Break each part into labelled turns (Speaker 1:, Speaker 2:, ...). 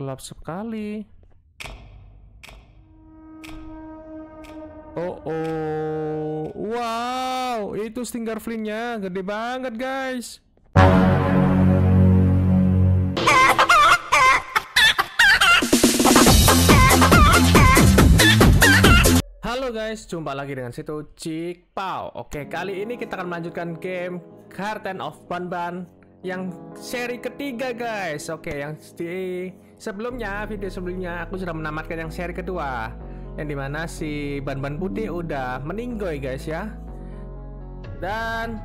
Speaker 1: Gelap sekali. Oh, oh. Wow, itu stinger flingnya gede banget, guys. Halo guys, jumpa lagi dengan situ Pau. Oke, kali ini kita akan melanjutkan game Garden of Banban Yang seri ketiga guys Oke, yang di Sebelumnya, video sebelumnya aku sudah menamatkan yang seri kedua Yang dimana si ban-ban putih udah meninggoy guys ya Dan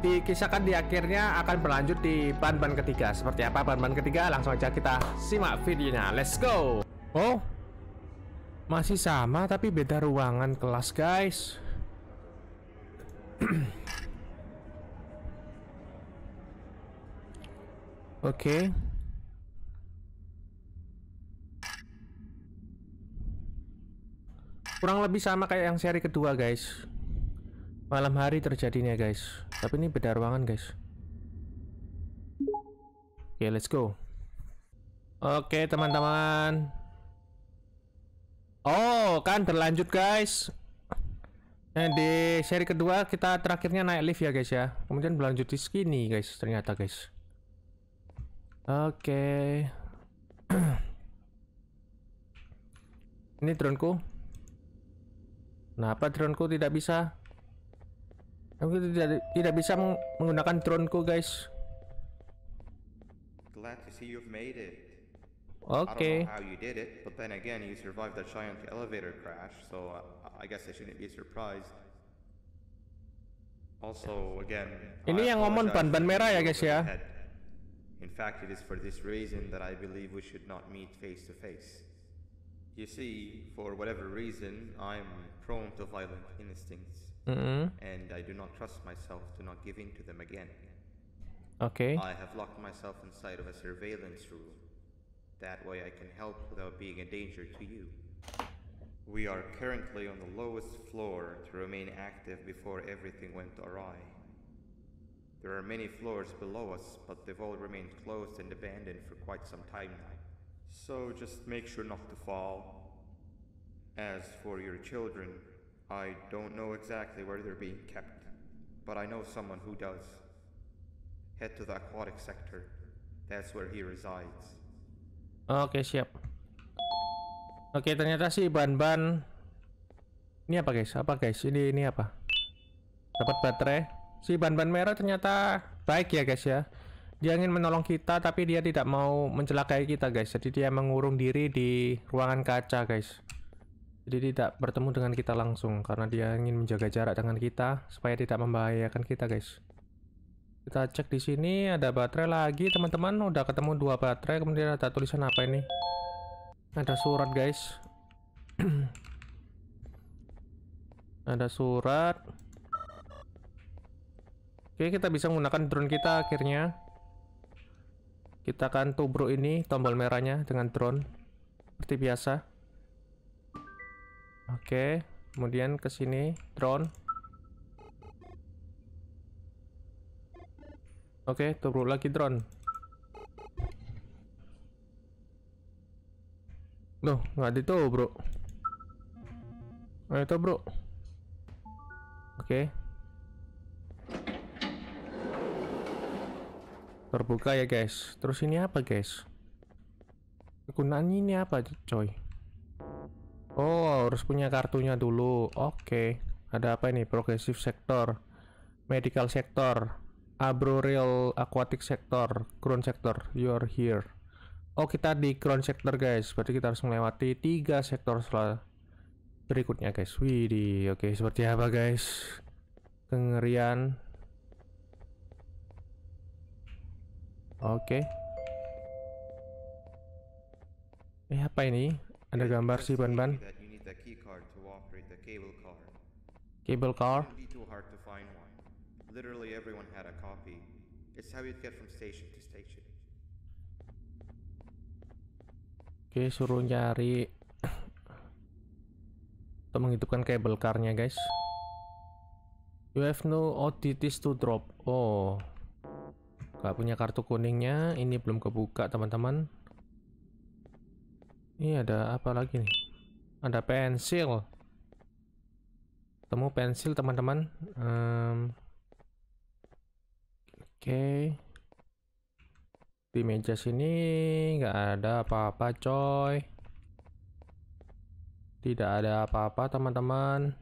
Speaker 1: dikisahkan di akhirnya akan berlanjut di ban-ban ketiga Seperti apa ban-ban ketiga? Langsung aja kita simak videonya Let's go! Oh, masih sama tapi beda ruangan kelas guys Oke okay. kurang lebih sama kayak yang seri kedua guys malam hari terjadinya guys tapi ini beda ruangan guys oke okay, let's go oke okay, teman-teman oh kan berlanjut guys nah, di seri kedua kita terakhirnya naik lift ya guys ya kemudian berlanjut di skinny guys ternyata guys oke okay. ini ku Kenapa droneku tidak bisa? Aku tidak tidak bisa menggunakan droneku, guys.
Speaker 2: Glad to see you've made it.
Speaker 1: Okay.
Speaker 2: so ini I yang ngomong ban-ban merah ya, guys ya. In fact, it is for this reason that I believe we should not meet face to face. You see, for whatever reason, I'm prone to violent instincts. Mm-hmm. And I do not trust myself to not give in to them again. Okay. I have locked myself inside of a surveillance room. That way I can help without being a danger to you. We are currently on the lowest floor to remain active before everything went awry. There are many floors below us, but they've all remained closed and abandoned for quite some time now. So just make sure not to fall. As for your children, I don't know exactly where they're being kept, but I know someone who does. Head to the aquatic sector. That's where he resides.
Speaker 1: Oke, okay, siap. Oke, okay, ternyata sih ban-ban Ini apa, guys? Apa, guys? Ini ini apa? Dapat baterai. Si ban-ban merah ternyata baik ya, guys ya dia ingin menolong kita tapi dia tidak mau mencelakai kita guys jadi dia mengurung diri di ruangan kaca guys jadi tidak bertemu dengan kita langsung karena dia ingin menjaga jarak dengan kita supaya tidak membahayakan kita guys kita cek di sini ada baterai lagi teman-teman udah ketemu dua baterai kemudian ada tulisan apa ini ada surat guys ada surat Oke, kita bisa menggunakan drone kita akhirnya. Kita akan tubruk ini tombol merahnya dengan drone. Seperti biasa. Oke, kemudian ke sini drone. Oke, tubruk lagi drone. Loh, nggak ditubruk. Ayo tubruk. Oke. Terbuka ya guys. Terus ini apa guys? Kegunaannya ini apa coy? Oh harus punya kartunya dulu. Oke. Okay. Ada apa ini? Progresif sektor. Medical sektor. Abroreal aquatic sektor. Ground sektor. You're here. Oh kita di ground sector guys Berarti kita harus melewati tiga sektor setelah berikutnya guys Widih oke okay, seperti apa guys Kengerian Oke. Okay. Eh apa ini? Ada gambar sih ban-ban. Cable car. Oke, okay, suruh nyari atau menghidupkan kabel karnya, guys. You have no oddities to drop. Oh, Gak punya kartu kuningnya. Ini belum kebuka, teman-teman. Ini ada apa lagi nih? Ada pensil. Temu pensil, teman-teman. Um, Oke. Okay. Di meja sini nggak ada apa-apa, coy. Tidak ada apa-apa, teman-teman.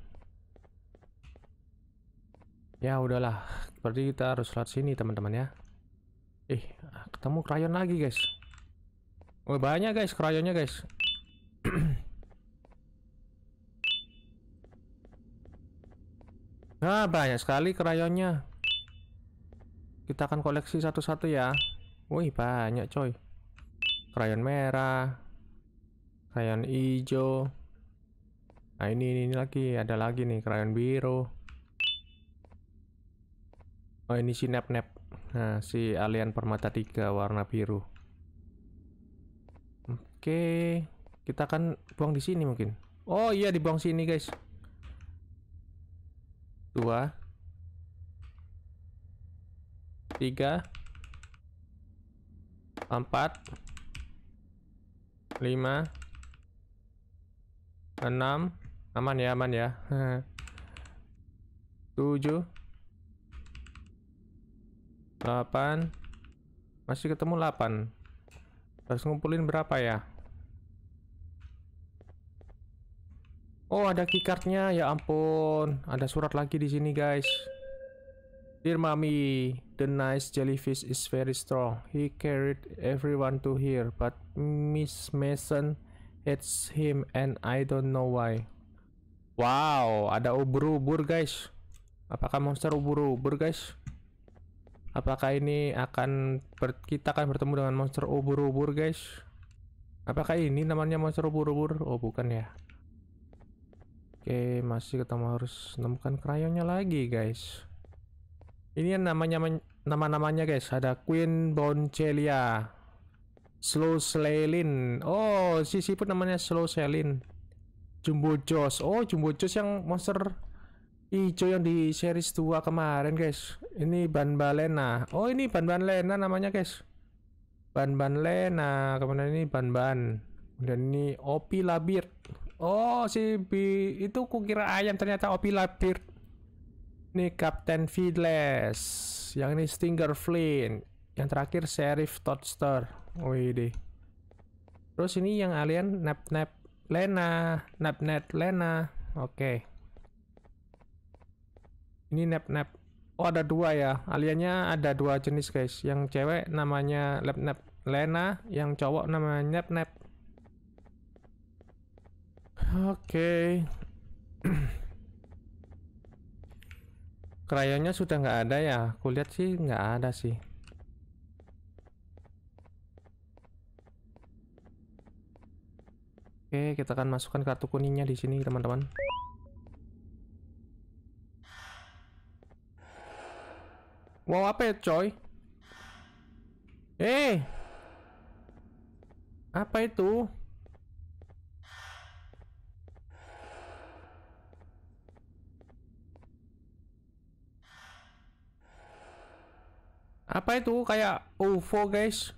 Speaker 1: Ya udahlah, seperti kita harus lewat sini, teman-teman ya. Eh, ketemu krayon lagi, guys. Oh, banyak guys krayonnya, guys. nah, banyak sekali krayonnya. Kita akan koleksi satu-satu ya. Wih, banyak, coy. Krayon merah, krayon hijau. Nah, ini, ini, ini lagi, ada lagi nih krayon biru. Oh, ini si nap nap. Nah, si alien permata tiga warna biru. Oke, kita akan buang di sini mungkin. Oh iya, dibuang sini guys. Dua, tiga, empat, lima, enam, aman ya, aman ya. tujuh. 8 masih ketemu 8 harus ngumpulin berapa ya Oh ada keycardnya ya ampun ada surat lagi di sini guys Dear mommy, the nice jellyfish is very strong. He carried everyone to here, but Miss Mason hates him and I don't know why. Wow, ada ubur-ubur guys. Apakah monster ubur-ubur guys? Apakah ini akan ber, kita akan bertemu dengan monster ubur-ubur, guys? Apakah ini namanya monster ubur-ubur? Oh, bukan ya. Oke, masih ketemu harus menemukan krayonnya lagi, guys. Ini yang namanya nama-namanya, guys. Ada Queen Boncelia. Slow Selin. Oh, Sisi pun namanya Slow Selin. Jumbo Joss. Oh, Jumbo Joss yang monster hijau yang di series 2 kemarin guys ini ban balena. oh ini ban-ban lena namanya guys ban-ban lena kemudian ini ban-ban Dan ini opi labir oh si B itu kukira ayam ternyata opi labir ini Kapten Feedless yang ini Stinger Flint yang terakhir Sheriff Toadster wih deh terus ini yang alien Nap Nap Lena Nap Nap Lena oke okay ini nap-nap oh ada dua ya aliennya ada dua jenis guys yang cewek namanya nap-nap Lena yang cowok namanya nap-nap oke okay. krayonnya sudah nggak ada ya kulihat sih nggak ada sih Oke, kita akan masukkan kartu kuningnya di sini, teman-teman. Mau apa ya coy? Eh Apa itu? Apa itu kayak UFO guys?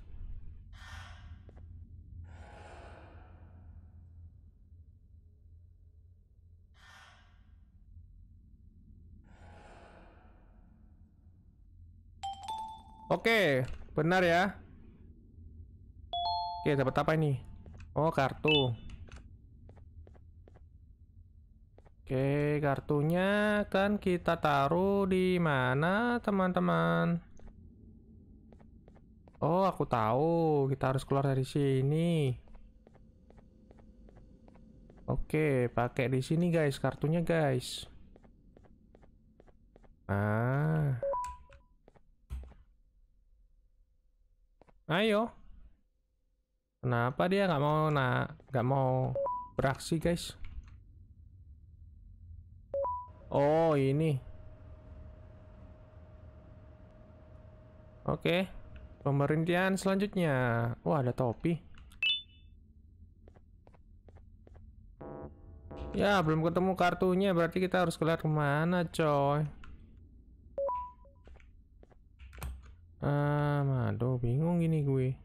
Speaker 1: Oke, benar ya. Oke, dapat apa ini? Oh, kartu. Oke, kartunya kan kita taruh di mana, teman-teman? Oh, aku tahu. Kita harus keluar dari sini. Oke, pakai di sini, guys. Kartunya, guys. Ah. Ayo. Kenapa dia nggak mau nak nggak mau beraksi guys? Oh ini. Oke. Pemerintian selanjutnya. Wah ada topi. Ya belum ketemu kartunya berarti kita harus keluar kemana coy? sama. Aduh, bingung gini gue.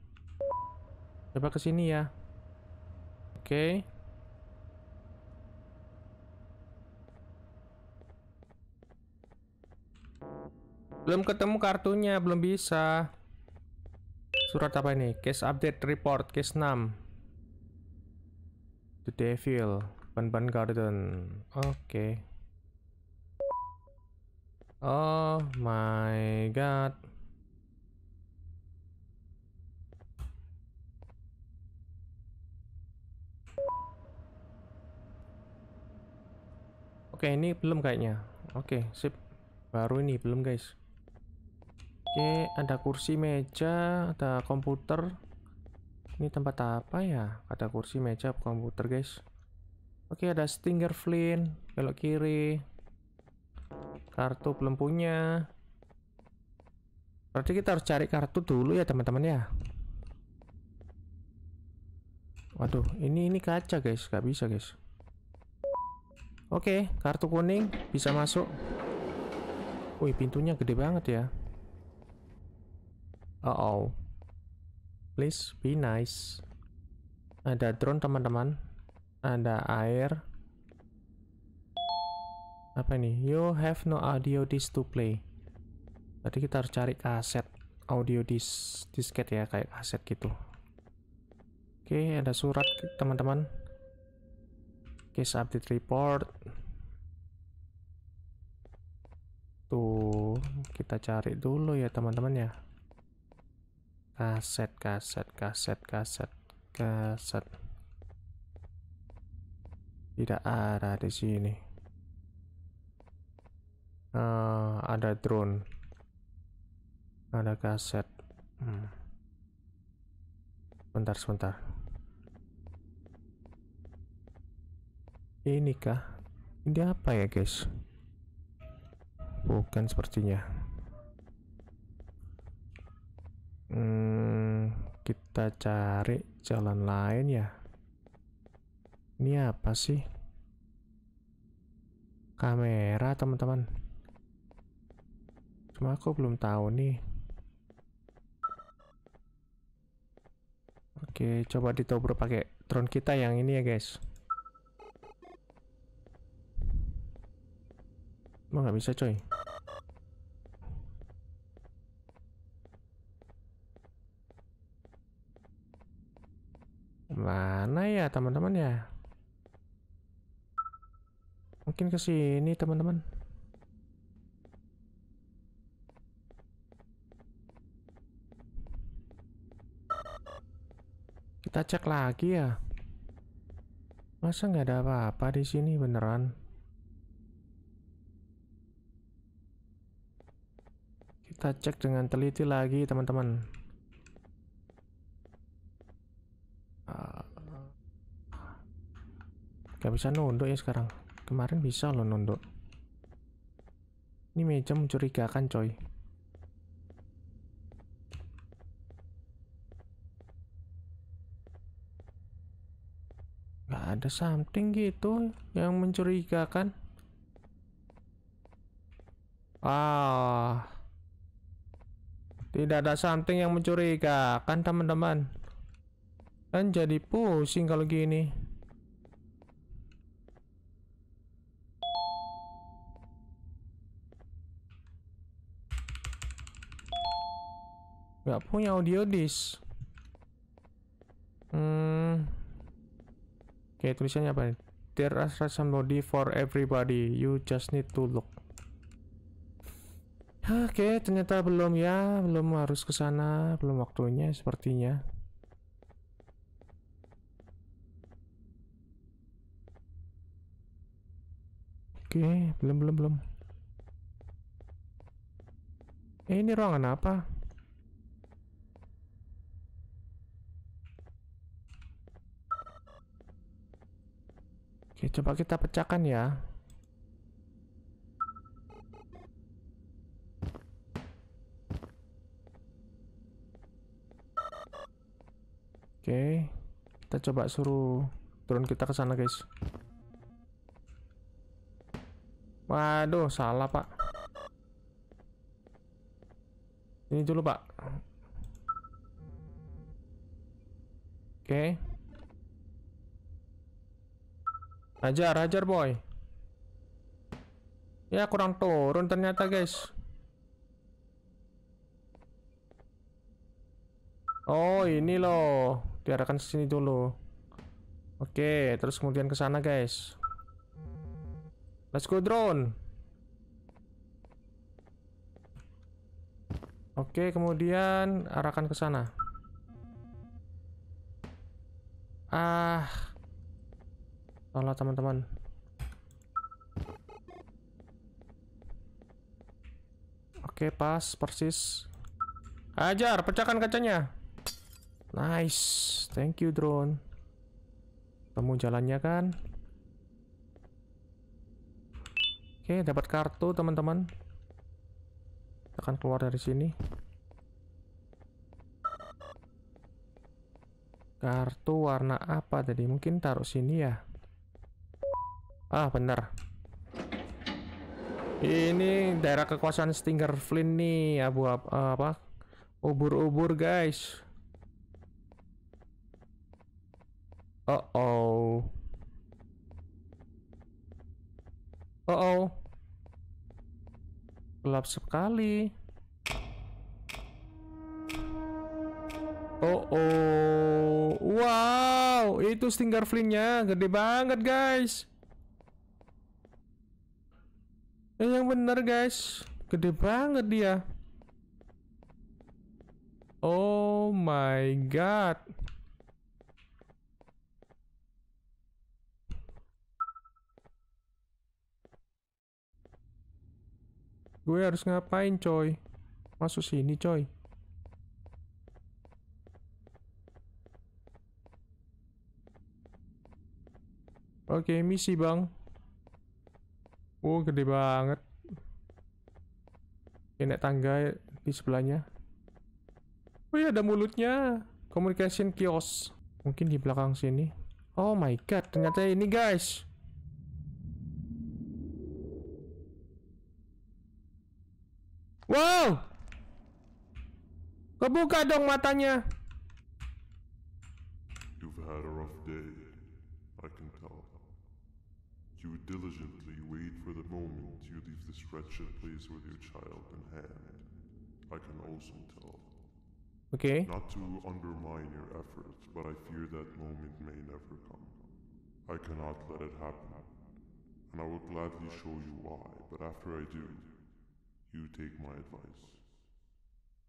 Speaker 1: Coba kesini ya. Oke. Okay. Belum ketemu kartunya, belum bisa. Surat apa ini? Case update report, case 6. The Devil, Ban-Ban Garden. Oke. Okay. Oh my god. Oke, okay, ini belum kayaknya. Oke, okay, sip. Baru ini belum, guys. Oke, okay, ada kursi meja, ada komputer. Ini tempat apa ya? Ada kursi meja, komputer, guys. Oke, ada stinger flint, belok kiri. Kartu belum punya. Berarti kita harus cari kartu dulu ya, teman-teman ya. Waduh, ini ini kaca, guys. Gak bisa, guys. Oke, kartu kuning bisa masuk. Wih, pintunya gede banget ya. Uh oh. Please be nice. Ada drone, teman-teman. Ada air. Apa ini? You have no audio disc to play. Tadi kita harus cari kaset audio disc disket ya, kayak kaset gitu. Oke, ada surat, teman-teman case update report tuh kita cari dulu ya teman-teman ya kaset kaset kaset kaset kaset tidak ada di sini uh, ada drone ada kaset hmm. bentar. sebentar ini kah ini apa ya guys bukan sepertinya hmm, kita cari jalan lain ya ini apa sih kamera teman-teman cuma aku belum tahu nih oke coba ditobro pakai drone kita yang ini ya guys gak nggak bisa coy mana ya teman-teman ya mungkin ke sini teman-teman kita cek lagi ya masa nggak ada apa-apa di sini beneran Kita cek dengan teliti lagi teman-teman. Ah. Gak bisa nunduk ya sekarang. Kemarin bisa loh nunduk. Ini meja mencurigakan coy. Gak ada something gitu yang mencurigakan. Ah. Tidak ada samping yang mencurigakan teman-teman. Kan jadi pusing kalau gini. Gak punya audio disk. Hmm. Oke, tulisannya apa nih? There are some body for everybody. You just need to look. Oke, okay, ternyata belum ya, belum harus ke sana, belum waktunya sepertinya. Oke, okay, belum belum belum. Eh, ini ruangan apa? Oke, coba kita pecahkan ya. Oke, kita coba suruh turun kita ke sana, guys. Waduh, salah, Pak. Ini dulu, Pak. Oke. Hajar, hajar, boy. Ya, kurang turun ternyata, guys. Oh, ini loh diarahkan ke sini dulu. Oke, terus kemudian ke sana, guys. Let's go drone. Oke, kemudian arahkan ke sana. Ah. salah teman-teman. Oke, pas persis. Ajar, pecahkan kacanya. Nice. Thank you, drone. Temu jalannya kan? Oke, dapat kartu, teman-teman. Kita akan keluar dari sini. Kartu warna apa tadi? Mungkin taruh sini ya. Ah, benar. Ini daerah kekuasaan Stinger Flynn nih, abu-abu eh, apa? Ubur-ubur, guys. Uh-oh. Uh-oh. Gelap sekali. Oh, oh. Wow, itu stinger flingnya gede banget, guys. Eh, yang benar guys. Gede banget dia. Oh my god. Gue harus ngapain coy? Masuk sini coy. Oke, misi bang. Oh, gede banget. Ini tangga di sebelahnya. oh Wih, ada mulutnya. Communication kiosk. Mungkin di belakang sini. Oh my god, ternyata ini guys. Wow! Kebuka dong matanya.
Speaker 3: You've had a rough day, I can tell. You diligently wait for the moment you leave this wretched place with your child in hand. I can also tell. Okay. Not to undermine your efforts, but I fear that moment may never come. I cannot let it happen. And I will gladly show you why, but after I do, You take my advice.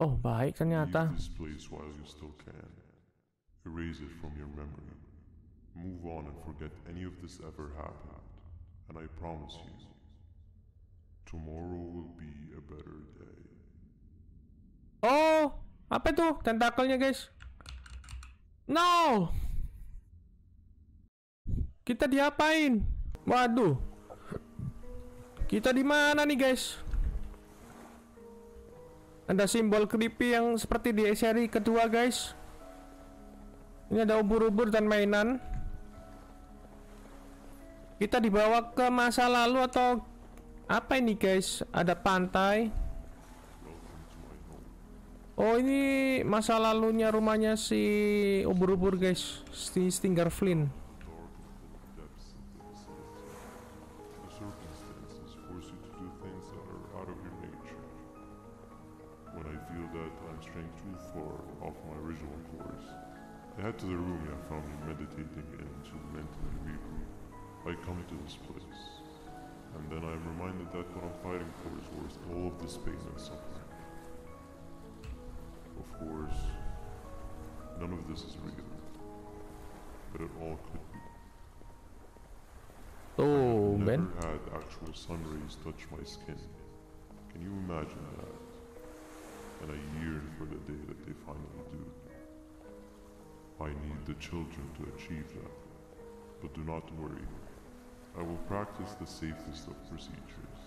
Speaker 1: Oh, baik ternyata. Leave this
Speaker 3: place while you still can. Erase it from your memory. Move on and forget any of this ever happened. And I promise you, tomorrow will be a better day.
Speaker 1: Oh, apa tuh tentakelnya guys? No! Kita diapain? Waduh. Kita di mana nih guys? Ada simbol creepy yang seperti di seri kedua guys Ini ada ubur-ubur dan mainan Kita dibawa ke masa lalu atau Apa ini guys? Ada pantai Oh ini masa lalunya rumahnya si ubur-ubur guys Si Stinger Flynn
Speaker 3: head to the room I found him meditating and mentally weeping. I come to this place, and then I am reminded that what I'm fighting for is worth all of this pain and suffering. Of course, none of this is real, but it all could be. Oh, I never had actual sun rays touch my skin. Can you imagine that? And I yearn for the day that they finally do. I need the children to achieve that. But do not worry. I will practice the safest of procedures.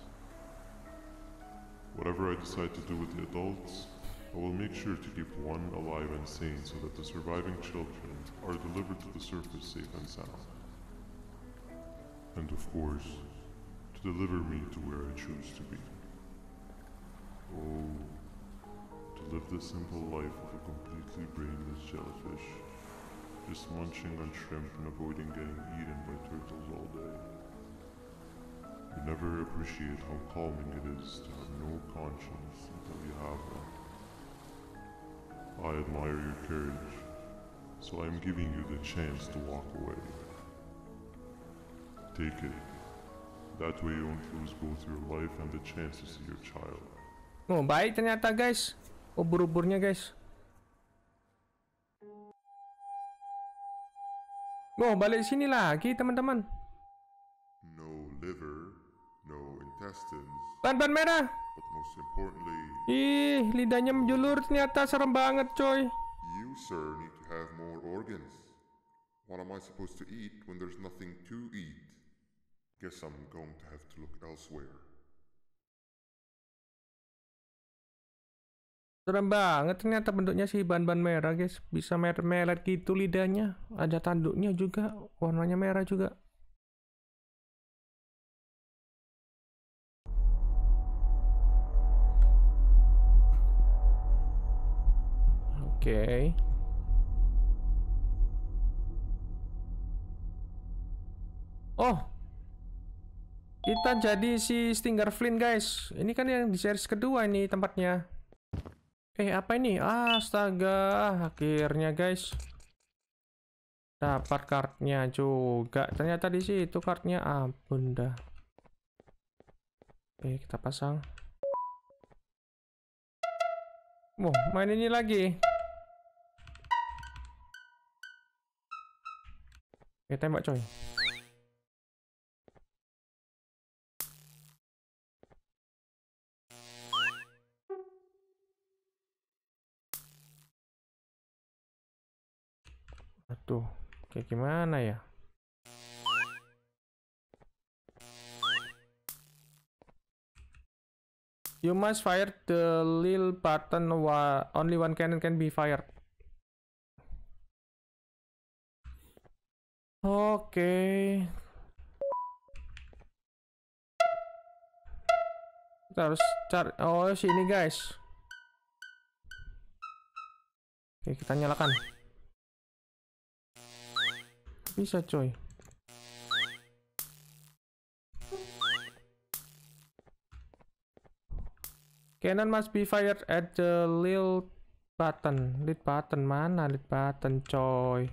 Speaker 3: Whatever I decide to do with the adults, I will make sure to keep one alive and sane so that the surviving children are delivered to the surface safe and sound. And of course, to deliver me to where I choose to be. Oh, to live the simple life of a completely brainless jellyfish just munching on shrimp and avoiding getting eaten by turtles all day. You never appreciate how calming it is to have no conscience until you have one. I admire your courage, so I am giving you the chance to walk away. Take it. That way you won't lose both your life and the chance to see your child.
Speaker 1: Oh, baik ternyata guys. Obur-oburnya guys. Loh, balik sini lagi teman-teman.
Speaker 3: No liver, no intestines. Ban-ban merah. But most importantly,
Speaker 1: ih lidahnya menjulur ternyata serem banget coy.
Speaker 3: You sir need to have more organs. What am I supposed to eat when there's nothing to eat? Guess I'm going to have to look elsewhere.
Speaker 1: Serem banget ternyata bentuknya sih ban-ban merah guys. Bisa melet-melet gitu lidahnya. Ada tanduknya juga. Warnanya merah juga.
Speaker 3: Oke. Okay.
Speaker 1: Oh. Kita jadi si Stinger Flint guys. Ini kan yang di series kedua ini tempatnya. Eh, apa ini? Astaga, akhirnya guys. Dapat kartnya juga. Ternyata di situ kartnya ampun dah. Oke, kita pasang. Wah main ini lagi. Oke, tembak coy. Aduh, kayak gimana ya? You must fire the little button. while only one cannon can be fired. Oke. Okay. Kita harus cari. Oh, sini guys. Oke, kita nyalakan. Bisa coy. Canon must be fired at the little button. Lead button mana? Lead button coy.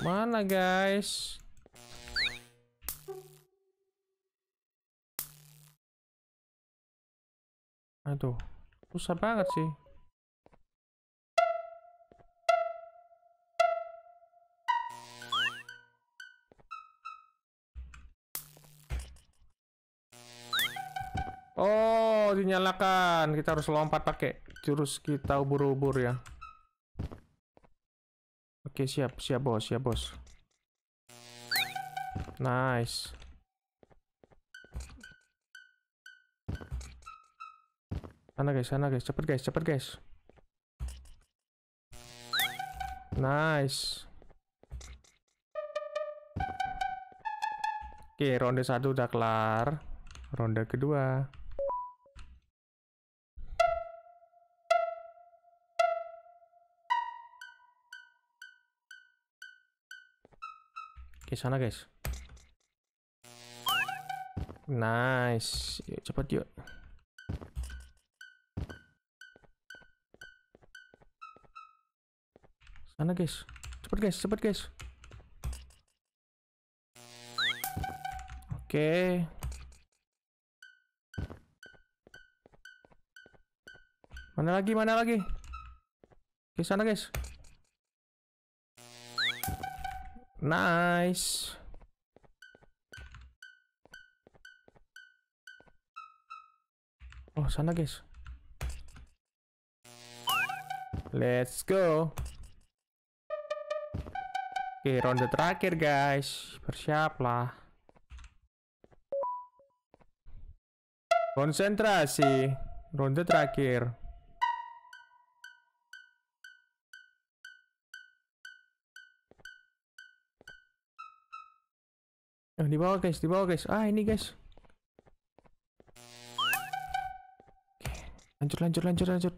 Speaker 1: Mana guys? Aduh, susah banget sih. Oh, dinyalakan. Kita harus lompat pakai jurus kita ubur-ubur ya. Oke, siap, siap bos, siap bos. Nice. Sana guys, sana guys, cepet guys, cepet guys. Nice. Oke, ronde satu udah kelar. Ronde kedua. Oke, sana guys. Nice. Yuk, cepat yuk. Sana guys. Cepat guys, cepat guys. Oke. Mana lagi, mana lagi? Oke, sana guys. Nice. Oh, sana guys. Let's go. Oke, ronde terakhir guys. Bersiaplah. Konsentrasi. Ronde terakhir. Nah, di bawah guys, di bawah guys. Ah, ini guys. Oke, lanjut lanjut lanjut lanjut.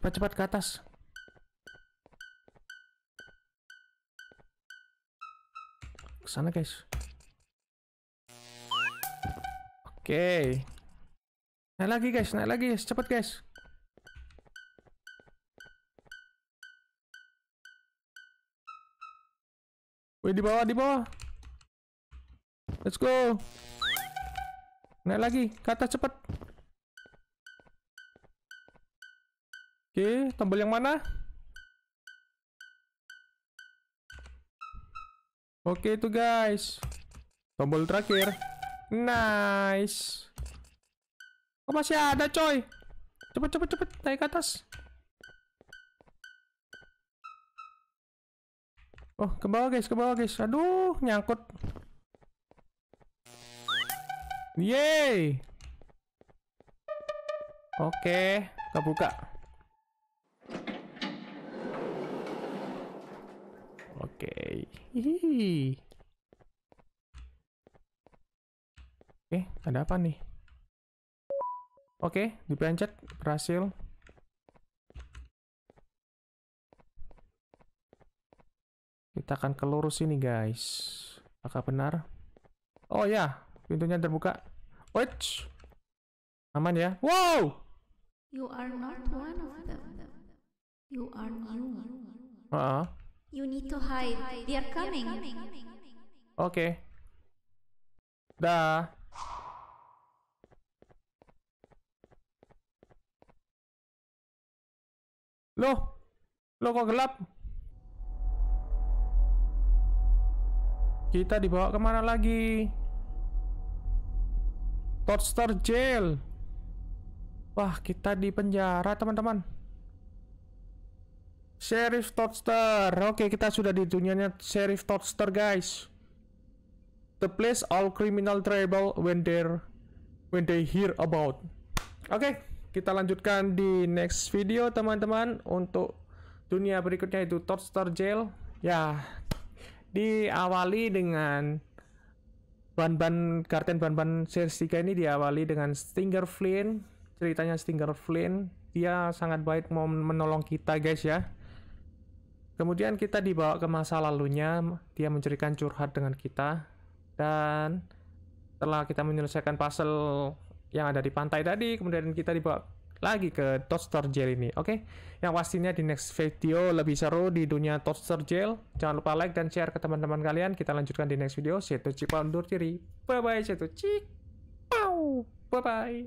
Speaker 1: Cepat cepat ke atas. Ke sana guys. Oke. Naik lagi guys, naik lagi guys, cepat guys. Wih, di bawah, di bawah. Let's go. Naik lagi, ke atas cepat. Oke, tombol yang mana? Oke itu guys. Tombol terakhir. Nice. Kok oh, masih ada coy? Cepet cepet cepet naik ke atas. Oh, ke bawah guys, ke bawah guys. Aduh, nyangkut. Yeay. Oke, kita buka. Oke. Oke, eh, ada apa nih? Oke, dipencet, berhasil. Kita akan kelurus ini, guys. Apakah benar? Oh ya, pintunya terbuka. Wait. Aman ya. Wow.
Speaker 2: You are not one of them. You are you. Uh -uh. You need to hide. They are coming.
Speaker 1: Oke. Okay. Dah. Lo? Lo kok gelap? Kita dibawa kemana lagi? Torster Jail. Wah, kita di penjara, teman-teman. Sheriff Torster. Oke, kita sudah di dunianya Sheriff Torster, guys. The place all criminal travel when they when they hear about. Oke, kita lanjutkan di next video, teman-teman, untuk dunia berikutnya itu Torster Jail. Ya, diawali dengan Ban-ban karten ban-ban series 3 ini diawali dengan Stinger Flynn. Ceritanya Stinger Flynn, dia sangat baik mau menolong kita guys ya. Kemudian kita dibawa ke masa lalunya, dia mencurikan curhat dengan kita. Dan setelah kita menyelesaikan puzzle yang ada di pantai tadi, kemudian kita dibawa lagi ke toaster Gel ini, oke? Okay? Yang pastinya di next video lebih seru di dunia toaster gel, Jangan lupa like dan share ke teman-teman kalian. Kita lanjutkan di next video. Seto Cipal undur diri. Bye-bye, Seto Cipal. Bye-bye.